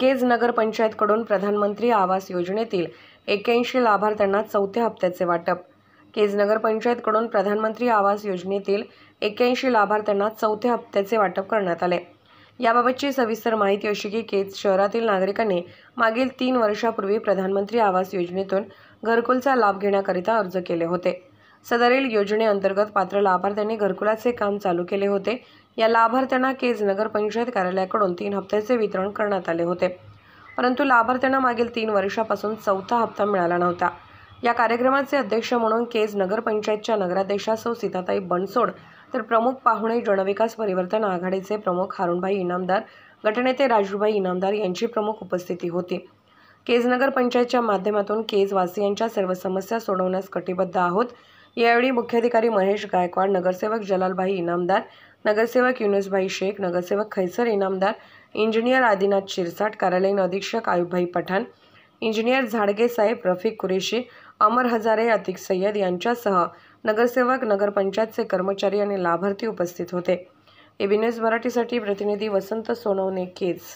केज नगरपंचायतकडून प्रधानमंत्री आवास योजनेतील एक्क्याऐंशी लाभार्थ्यांना चौथ्या हप्त्याचे वाटप केज नगरपंचायतकडून प्रधानमंत्री आवास योजनेतील एक्क्याऐंशी लाभार्थ्यांना चौथ्या हप्त्याचे वाटप करण्यात आले याबाबतची सविस्तर माहिती अशी की केज शहरातील नागरिकांनी मागील तीन वर्षापूर्वी प्रधानमंत्री आवास योजनेतून घरकुलचा लाभ घेण्याकरिता अर्ज केले होते सदरील योजनेअंतर्गत पात्र लाभार्थ्यांनी घरकुलाचे काम चालू केले होते या लाभार्थ्यांना केज नगरपंचायत कार्यालयाकडून तीन हप्त्याचे वितरण करण्यात आले होते परंतु लाभार्थ्यांना मागील तीन वर्षापासून चौथा हप्ता मिळाला नव्हता या कार्यक्रमाचे अध्यक्ष म्हणून केज नगरपंचायतच्या नगराध्यक्षासह सीताताई बनसोड तर प्रमुख पाहुणे जनविकास परिवर्तन आघाडीचे प्रमुख हारुणभाई इनामदार गटनेते राजूभाई इनामदार यांची प्रमुख उपस्थिती होती केज नगर पंचायतच्या माध्यमातून केजवासियांच्या सर्व समस्या सोडवण्यास कटिबद्ध आहोत यावेळी मुख्याधिकारी महेश गायकवाड नगरसेवक जलालभाई इनामदार नगरसेवक युनुसभाई शेख नगरसेवक खैसर इनामदार इंजिनियर आदिनाथ शिरसाट कार्यालयीन अधीक्षक आयुबभाई पठाण इंजिनियर झाडगे साहेब रफिक कुरेशी अमर हजारे अतिक सय्यद यांच्यासह नगरसेवक नगरपंचायतचे कर्मचारी आणि लाभार्थी उपस्थित होते एबी न्यूज मराठीसाठी प्रतिनिधी वसंत सोनवणे केज